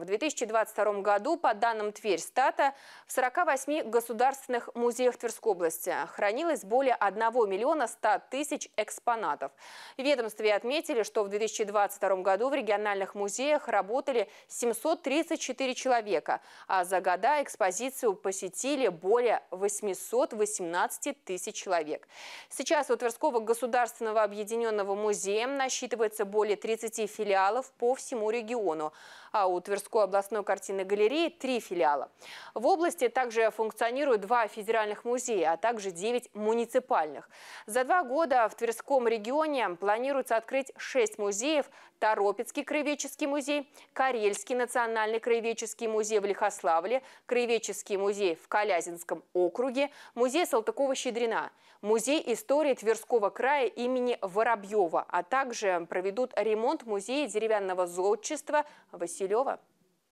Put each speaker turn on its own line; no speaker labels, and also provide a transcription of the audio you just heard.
В 2022 году, по данным Тверьстата, в 48 государственных музеях Тверской области хранилось более 1 миллиона 100 тысяч экспонатов. В ведомстве отметили, что в 2022 году в региональных музеях работали 734 человека, а за года экспозицию посетили более 818 тысяч человек. Сейчас у Тверского государственного объединенного музея насчитывается более 30 филиалов по всему региону, а у Тверского Тверской областной картинной галереи три филиала. В области также функционируют два федеральных музея, а также девять муниципальных. За два года в Тверском регионе планируется открыть шесть музеев. Торопецкий краеведческий музей, Карельский национальный краеведческий музей в Лихославле, Краеведческий музей в Калязинском округе, музей Салтыкова-Щедрина, музей истории Тверского края имени Воробьева, а также проведут ремонт музея деревянного зодчества Василева.